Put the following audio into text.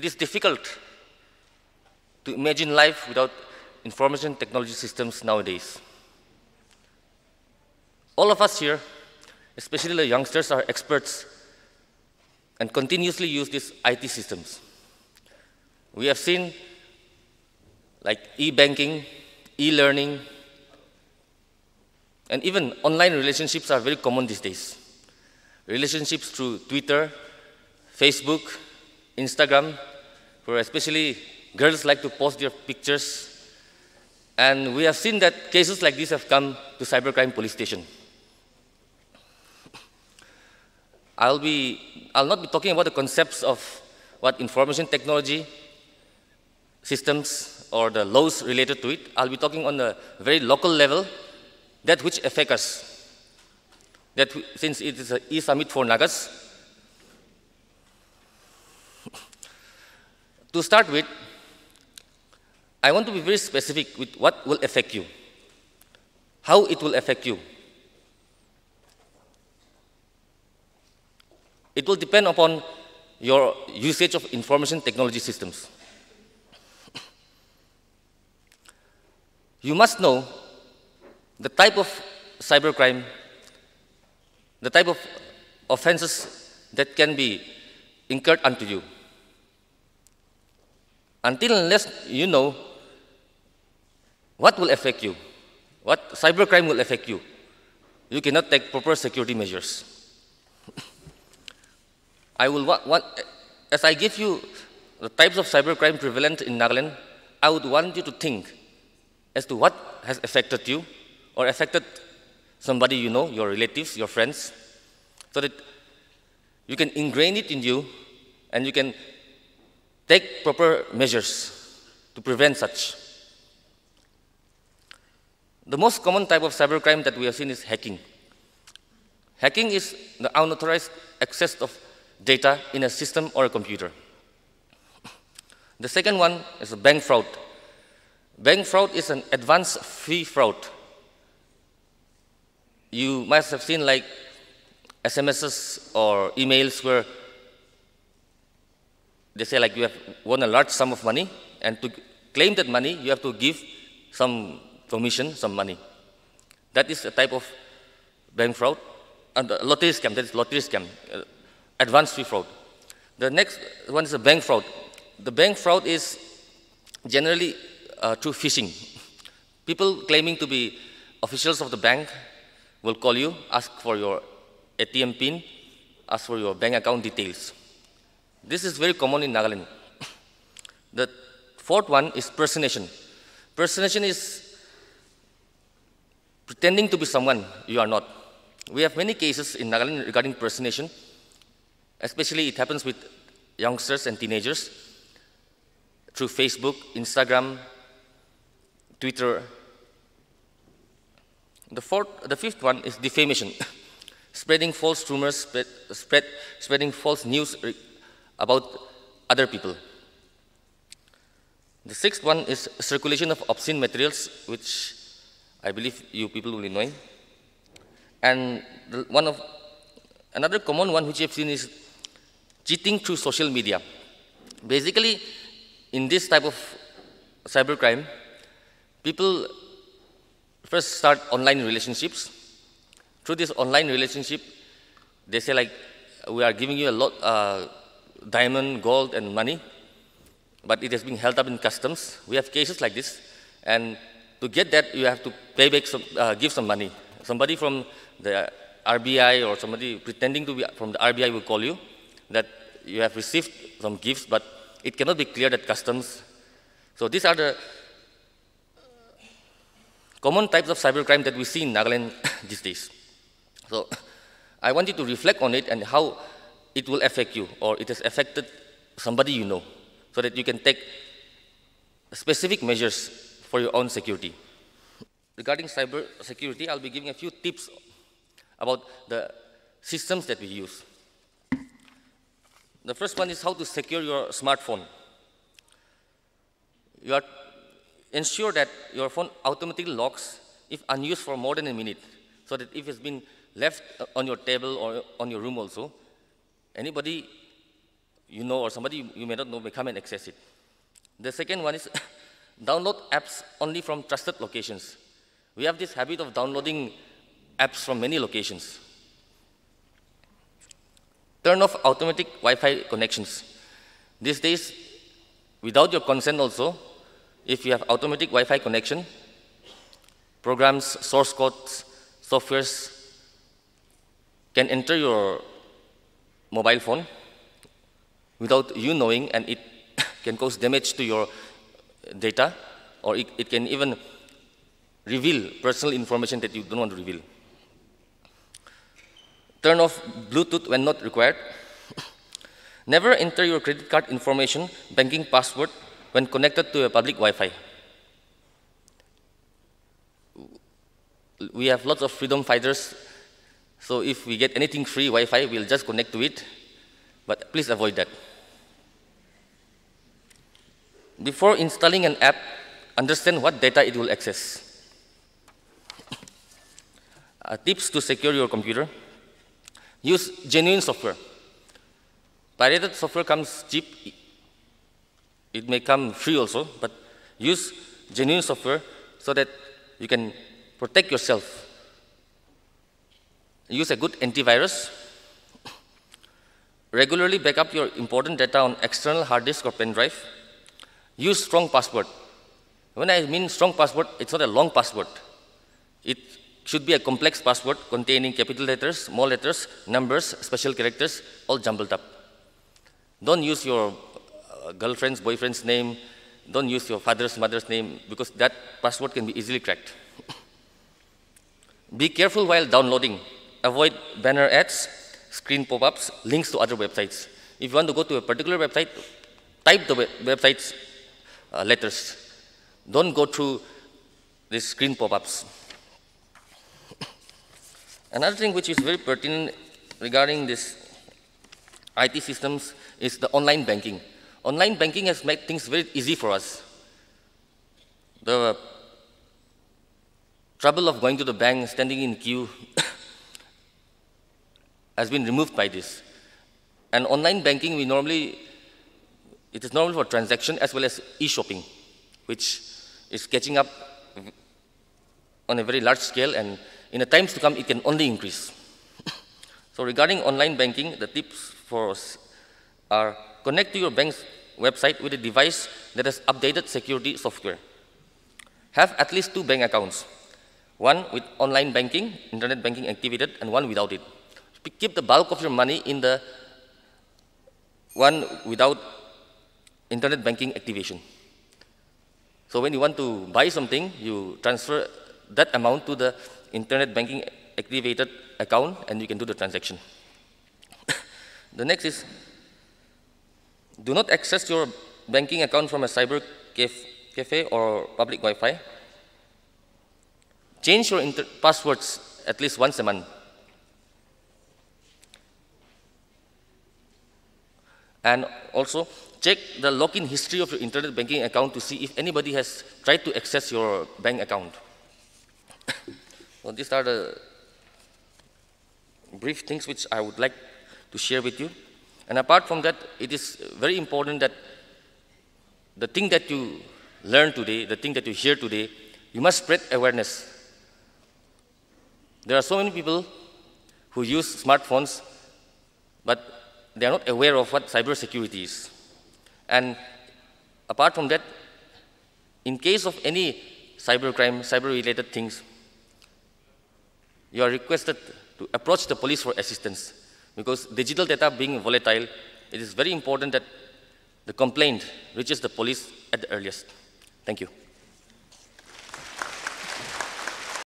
It is difficult to imagine life without information technology systems nowadays. All of us here, especially the youngsters, are experts and continuously use these IT systems. We have seen like e-banking, e-learning, and even online relationships are very common these days. Relationships through Twitter, Facebook, Instagram, where especially girls like to post their pictures. And we have seen that cases like this have come to cybercrime police station. I'll, be, I'll not be talking about the concepts of what information technology systems or the laws related to it. I'll be talking on the very local level, that which affects us. That since it is an e-summit for Nagas, To start with, I want to be very specific with what will affect you, how it will affect you. It will depend upon your usage of information technology systems. You must know the type of cybercrime, the type of offenses that can be incurred unto you until unless you know what will affect you, what cybercrime will affect you, you cannot take proper security measures. I will want, want, as I give you the types of cybercrime prevalent in Nagaland, I would want you to think as to what has affected you or affected somebody you know, your relatives, your friends, so that you can ingrain it in you and you can take proper measures to prevent such. The most common type of cybercrime that we have seen is hacking. Hacking is the unauthorized access of data in a system or a computer. The second one is bank fraud. Bank fraud is an advanced fee fraud. You must have seen like SMSs or emails where they say like you have won a large sum of money and to claim that money you have to give some commission, some money. That is a type of bank fraud and lottery scam, that is lottery scam, uh, advanced fee fraud. The next one is a bank fraud. The bank fraud is generally uh, through phishing. People claiming to be officials of the bank will call you, ask for your ATM pin, ask for your bank account details. This is very common in Nagaland. the fourth one is personation. Personation is pretending to be someone you are not. We have many cases in Nagaland regarding personation, especially it happens with youngsters and teenagers through Facebook, Instagram, Twitter. The, fourth, the fifth one is defamation, spreading false rumors, spread, spread, spreading false news about other people. The sixth one is circulation of obscene materials, which I believe you people will know. And one of another common one which I've seen is cheating through social media. Basically, in this type of cybercrime, people first start online relationships. Through this online relationship, they say like, we are giving you a lot, uh, diamond, gold, and money, but it is being held up in customs. We have cases like this, and to get that, you have to pay back some, uh, give some money. Somebody from the RBI or somebody pretending to be from the RBI will call you that you have received some gifts, but it cannot be cleared at customs. So these are the common types of cybercrime that we see in Nagaland these days. So I want you to reflect on it and how it will affect you or it has affected somebody you know so that you can take specific measures for your own security. Regarding cyber security, I'll be giving a few tips about the systems that we use. The first one is how to secure your smartphone. You are ensure that your phone automatically locks if unused for more than a minute, so that if it's been left on your table or on your room also, Anybody you know or somebody you may not know may come and access it. The second one is download apps only from trusted locations. We have this habit of downloading apps from many locations. Turn off automatic Wi-Fi connections. These days, without your consent also, if you have automatic Wi-Fi connection, programs, source codes, softwares can enter your mobile phone without you knowing, and it can cause damage to your data, or it, it can even reveal personal information that you don't want to reveal. Turn off Bluetooth when not required. Never enter your credit card information, banking password, when connected to a public Wi-Fi. We have lots of freedom fighters so if we get anything free Wi-Fi, we'll just connect to it. But please avoid that. Before installing an app, understand what data it will access. Uh, tips to secure your computer. Use genuine software. Pirated software comes cheap. It may come free also, but use genuine software so that you can protect yourself Use a good antivirus. Regularly backup your important data on external hard disk or pen drive. Use strong password. When I mean strong password, it's not a long password. It should be a complex password containing capital letters, small letters, numbers, special characters, all jumbled up. Don't use your uh, girlfriend's, boyfriend's name. Don't use your father's, mother's name because that password can be easily cracked. be careful while downloading avoid banner ads, screen pop-ups, links to other websites. If you want to go to a particular website, type the web website's uh, letters. Don't go through these screen pop-ups. Another thing which is very pertinent regarding this IT systems is the online banking. Online banking has made things very easy for us. The trouble of going to the bank, standing in queue, has been removed by this. And online banking, we normally, it is normal for transaction as well as e-shopping, which is catching up on a very large scale, and in the times to come, it can only increase. so regarding online banking, the tips for us are connect to your bank's website with a device that has updated security software. Have at least two bank accounts, one with online banking, internet banking activated, and one without it keep the bulk of your money in the one without internet banking activation. So when you want to buy something, you transfer that amount to the internet banking activated account and you can do the transaction. the next is, do not access your banking account from a cyber cafe or public Wi-Fi. Change your passwords at least once a month. And also check the login history of your internet banking account to see if anybody has tried to access your bank account. so these are the brief things which I would like to share with you. And apart from that, it is very important that the thing that you learn today, the thing that you hear today, you must spread awareness. There are so many people who use smartphones, but they are not aware of what cybersecurity is. And apart from that, in case of any cybercrime, cyber-related things, you are requested to approach the police for assistance. Because digital data being volatile, it is very important that the complaint reaches the police at the earliest. Thank you.